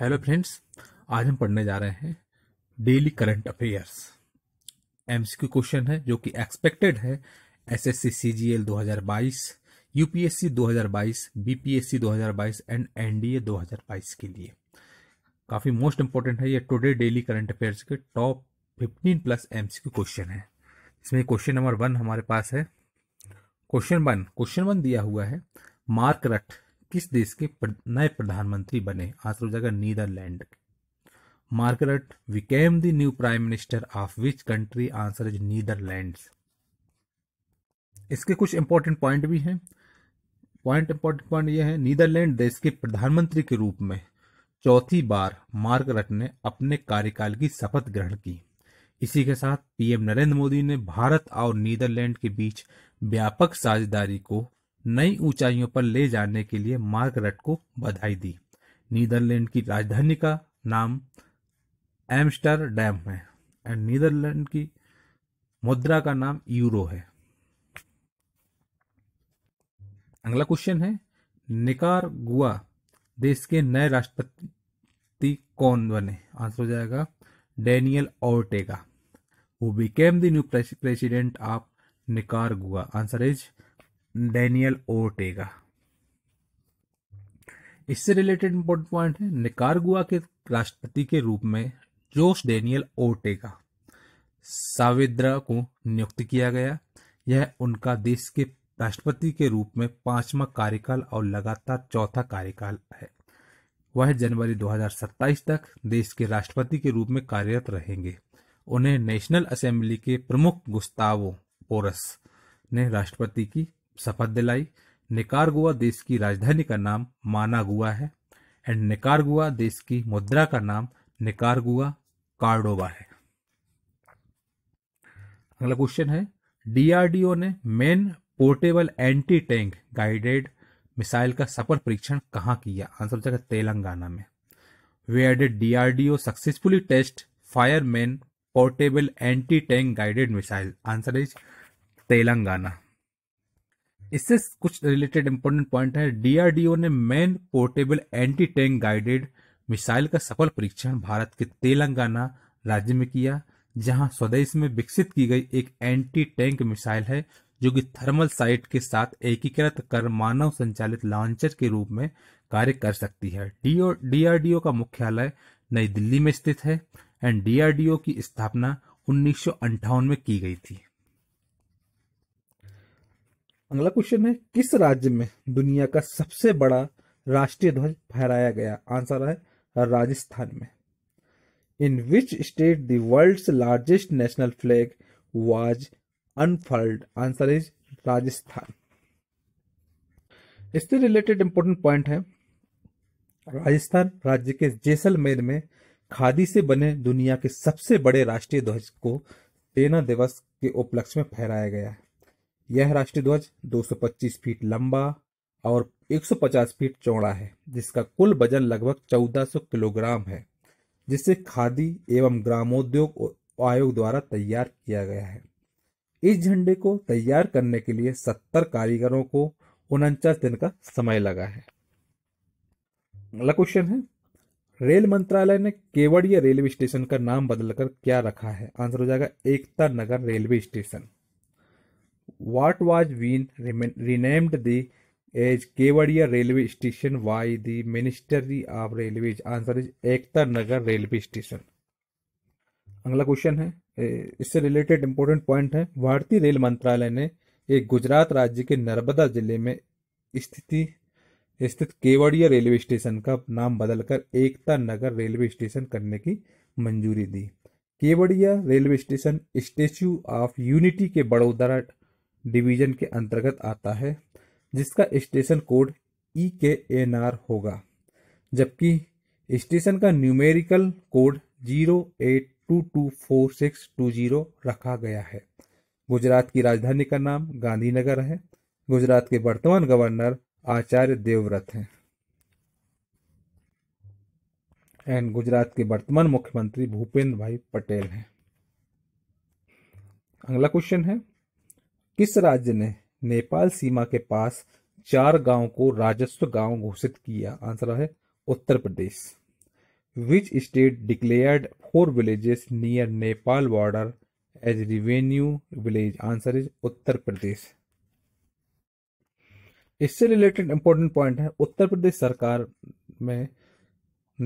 Hello friends आज हम पढ़ने जा रहे हैं daily current affairs MCQ question है जो कि एक्सपेक्टेड है SSC CGL 2022 UPSC 2022 BPSC 2022 and NDA 2022 के लिए काफ़ी मोस्ट इंपॉर्टेंट है ये टुडे डेली करंट अफेयर्स के टॉप 15 प्लस एमसीक्यू क्वेश्चन है इसमें क्वेश्चन नंबर वन हमारे पास है क्वेश्चन वन क्वेश्चन वन दिया हुआ है मार्क रट किस देश के नए प्रधानमंत्री बने आंसर हो जाएगा Netherland Margaret became the new prime minister of which country answer is Netherland इसके कुछ इंपॉर्टेंट पॉइंट भी हैं पॉइंट इंपॉर्टेंट पॉइंट यह है नीदरलैंड देश के प्रधानमंत्री के रूप में चौथी बार मार्गरेट ने अपने कार्यकाल की शपथ ग्रहण की इसी के साथ पीएम नरेंद्र मोदी ने भारत और नीदरलैंड के बीच व्यापक साझेदारी को नई ऊंचाइयों पर ले जाने के लिए मार्गरेट को बधाई दी नीदरलैंड की राजधानी का नाम डैम है एंड नीदरलैंड की मुद्रा का नाम यूरो है अगला क्वेश्चन है निकार गुआ देश के नए राष्ट्रपति कौन बने आंसर हो जाएगा डेनियल ओर्टेगा वो became the new president of Nicaragua answer is Daniel ओटेगा इससे रिलेटेड इंपॉर्टेंट पॉइंट है निकारगुआ के राष्ट्रपति के रूप में जोश डेनियल ओटेगा साविद्रा को नियुक्त किया गया यह उनका देश के राष्ट्रपति के रूप में पांचवा कार्यकाल और लगातार चौथा कार्यकाल है वह जनवरी 2027 तक देश के राष्ट्रपति के रूप में कार्यरत रहेंगे उन्हें नेशनल असेंबली के प्रमुख गुस्तावो पोरस ने राष्ट्रपति की शपथ दिलाई निकारगुआ देश की राजधानी का नाम मानागुआ है एंड निकारगुआ देश की मुद्रा का नाम निकारगुआ कार्डोबा है अगला क्वेश्चन है डीआरडीओ ने man portable anti tank guided missile का सफल परीक्षण कहाँ किया आंसर जाएगा तेलंगाना में where did DRDO successfully test fire man portable anti tank guided missile answer is Telangana इससे कुछ रिलेटेड इंपॉर्टेंट पॉइंट है डीआरडीओ ने man portable anti tank guided missile का सफल परीक्षण भारत के तेलंगाना राज्य में किया जहां स्वदेश में विकसित की गई एक एंटी टैंक मिसाइल है जो कि थर्मल साइट के साथ एकीकृत कर मानव संचालित लॉन्चर के रूप में कार्य कर सकती है डीआरडीओ का मुख्यालय नई दिल्ली में स्थित है एंड डीआरडीओ की स्थापना उन्नीस में की गई थी अगला क्वेश्चन है किस राज्य में दुनिया का सबसे बड़ा राष्ट्रीय ध्वज फहराया गया आंसर है राजस्थान में इन विच स्टेट दर्ल्ड largest national flag was unfurled answer is Rajasthan इससे रिलेटेड इंपॉर्टेंट पॉइंट है राजस्थान राज्य के जैसलमेर में खादी से बने दुनिया के सबसे बड़े राष्ट्रीय ध्वज को सेना दिवस के उपलक्ष्य में फहराया गया है यह राष्ट्रीय ध्वज 225 फीट लंबा और 150 फीट चौड़ा है जिसका कुल वजन लगभग 1400 किलोग्राम है जिसे खादी एवं ग्रामोद्योग आयोग द्वारा तैयार किया गया है इस झंडे को तैयार करने के लिए 70 कारीगरों को उनचास दिन का समय लगा है अगला क्वेश्चन है रेल मंत्रालय ने केवड़िया रेलवे स्टेशन का नाम बदलकर क्या रखा है आंसर हो जाएगा Ekta Nagar railway station what was been renamed the as Kevadia railway station by the Ministry of Railways. Answer is Ekta Nagar railway station अगला क्वेश्चन है इससे रिलेटेड इंपॉर्टेंट पॉइंट है भारतीय रेल मंत्रालय ने एक गुजरात राज्य के नर्मदा जिले में स्थिति स्थित केवड़िया रेलवे स्टेशन का नाम बदलकर एकता नगर रेलवे स्टेशन करने की मंजूरी दी Kevadia railway station Statue of Unity के बड़ोदरा डिवीजन के अंतर्गत आता है जिसका स्टेशन कोड ई के एन आर होगा जबकि स्टेशन का numerical code zero eight two two four six two zero रखा गया है गुजरात की राजधानी का नाम गांधीनगर है गुजरात के वर्तमान गवर्नर आचार्य देवव्रत हैं एंड गुजरात के वर्तमान मुख्यमंत्री भूपेंद्र भाई पटेल हैं अगला क्वेश्चन है किस राज्य ने नेपाल सीमा के पास चार गांव को राजस्व गांव घोषित किया आंसर है Uttar Pradesh which state declared four villages near Nepal border as revenue village answer is Uttar Pradesh इससे रिलेटेड इंपॉर्टेंट पॉइंट है उत्तर प्रदेश सरकार में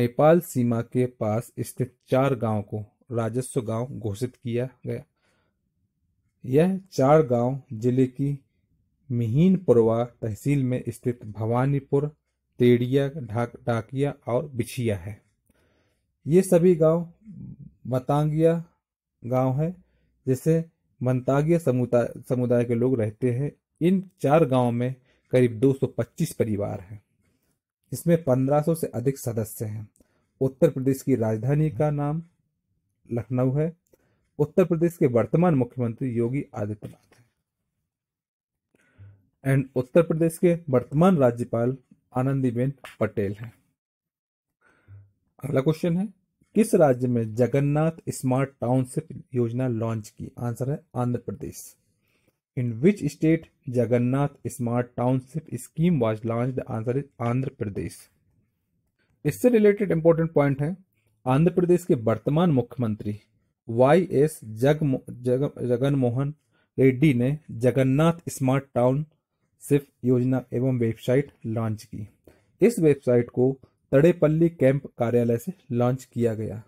नेपाल सीमा के पास स्थित चार गांव को राजस्व गांव घोषित किया गया यह चार गांव जिले की मिहीनपुरवा तहसील में स्थित भवानीपुर तेड़िया ढाक डाकिया और बिछिया है ये सभी गांव मतांगिया गांव है जिसे मंतागिया समुदाय के लोग रहते हैं इन चार गांव में करीब 225 परिवार हैं इसमें 1500 से अधिक सदस्य हैं उत्तर प्रदेश की राजधानी का नाम लखनऊ है उत्तर प्रदेश के वर्तमान मुख्यमंत्री योगी आदित्यनाथ हैं एंड उत्तर प्रदेश के वर्तमान राज्यपाल आनंदीबेन पटेल हैं अगला क्वेश्चन है किस राज्य में जगन्नाथ स्मार्ट टाउनशिप योजना लॉन्च की आंसर है Andhra Pradesh in which state Jagannath smart township scheme was launch answer is Andhra Pradesh इससे रिलेटेड इंपॉर्टेंट पॉइंट है आंध्र प्रदेश के वर्तमान मुख्यमंत्री वाई एस जग, जगनमोहन जगन मोहन रेड्डी ने जगन्नाथ स्मार्ट टाउन सिर्फ योजना एवं वेबसाइट लॉन्च की इस वेबसाइट को तड़ेपल्ली कैंप कार्यालय से लॉन्च किया गया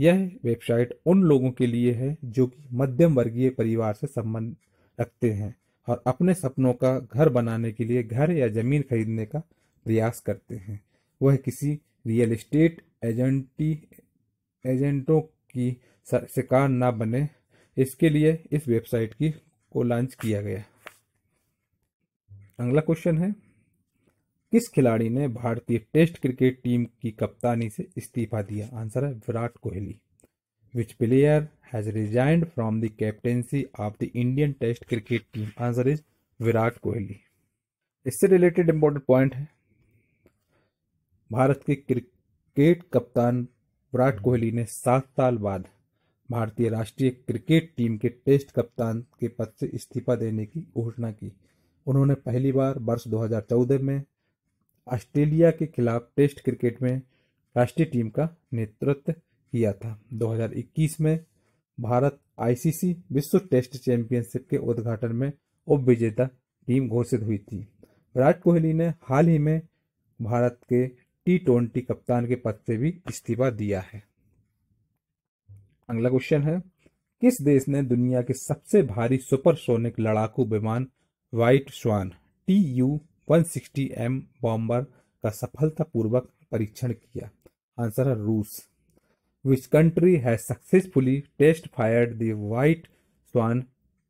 यह वेबसाइट उन लोगों के लिए है जो कि मध्यम वर्गीय परिवार से संबंध रखते हैं और अपने सपनों का घर बनाने के लिए घर या जमीन खरीदने का प्रयास करते हैं वह किसी रियल एस्टेट एजेंटी एजेंटों की शिकार ना बने इसके लिए इस वेबसाइट की को लॉन्च किया गया अगला क्वेश्चन है किस खिलाड़ी ने भारतीय टेस्ट क्रिकेट टीम की कप्तानी से इस्तीफा दिया आंसर है Virat Kohli which player has resigned from the captaincy of the Indian test cricket team answer is Virat Kohli इससे रिलेटेड इंपॉर्टेंट पॉइंट है भारत के क्रिकेट कप्तान विराट कोहली ने सात साल बाद भारतीय राष्ट्रीय क्रिकेट टीम के टेस्ट कप्तान के पद से इस्तीफा देने की घोषणा की उन्होंने पहली बार वर्ष 2014 में ऑस्ट्रेलिया के खिलाफ टेस्ट क्रिकेट में राष्ट्रीय टीम का नेतृत्व किया था 2021 में भारत आईसीसी विश्व टेस्ट चैंपियनशिप के उद्घाटन में उप विजेता टीम घोषित हुई थी विराट कोहली ने हाल ही में भारत के टी ट्वेंटी कप्तान के पद से भी इस्तीफा दिया है अगला क्वेश्चन है किस देश ने दुनिया के सबसे भारी सुपरसोनिक लड़ाकू विमान white swan T U one sixty M bomber का सफलतापूर्वक परीक्षण किया आंसर है रूस which country has successfully test fired the white swan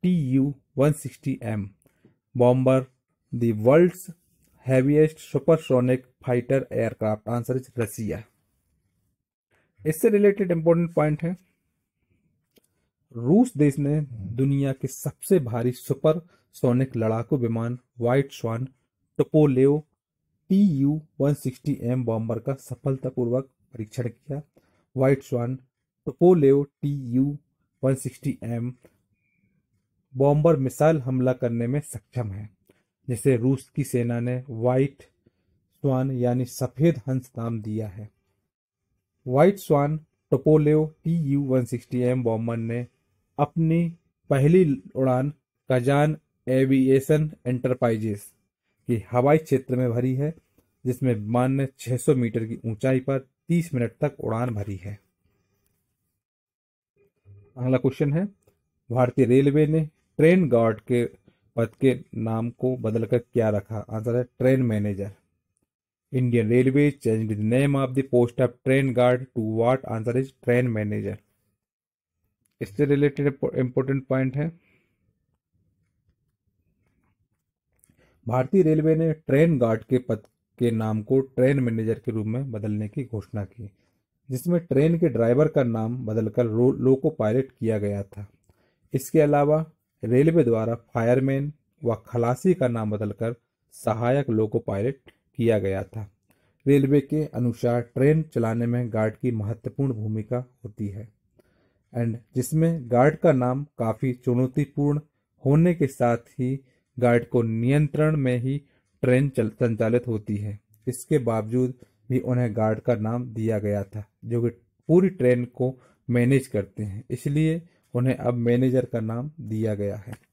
T U one sixty M bomber the heaviest supersonic fighter aircraft answer is Russia इससे related important point है रूस देश ने दुनिया के सबसे भारी सुपर सोनिक लड़ाकू विमान white swan Tupolev T U one sixty M bomber का सफलतापूर्वक परीक्षण किया white swan Tupolev T U one sixty M bomber missile हमला करने में सक्षम है जिसे रूस की सेना ने व्हाइट स्वान यानी सफेद हंस नाम दिया है white swan Tupolev T U one sixty M bomber ने अपनी पहली उड़ान कजान एविएशन एंटरप्राइजेस की हवाई क्षेत्र में भरी है जिसमें विमान ने 600 मीटर की ऊंचाई पर 30 मिनट तक उड़ान भरी है अगला क्वेश्चन है भारतीय रेलवे ने ट्रेन गार्ड के पद के नाम को बदलकर क्या रखा आंसर है train manager Indian railway change the name of the post of train guard to what answer is train manager इससे रिलेटेड इंपॉर्टेंट पॉइंट है भारतीय रेलवे ने ट्रेन गार्ड के पद के नाम को ट्रेन मैनेजर के रूप में बदलने की घोषणा की जिसमें ट्रेन के ड्राइवर का नाम बदलकर लोको पायलट किया गया था इसके अलावा रेलवे द्वारा फायरमैन व खलासी का नाम बदलकर सहायक लोको पायलट किया गया था रेलवे के अनुसार ट्रेन चलाने में गार्ड की महत्वपूर्ण भूमिका होती है एंड जिसमें गार्ड का नाम काफ़ी चुनौतीपूर्ण होने के साथ ही गार्ड को नियंत्रण में ही ट्रेन चल संचालित होती है इसके बावजूद भी उन्हें गार्ड का नाम दिया गया था जो कि पूरी ट्रेन को मैनेज करते हैं इसलिए उन्हें अब मैनेजर का नाम दिया गया है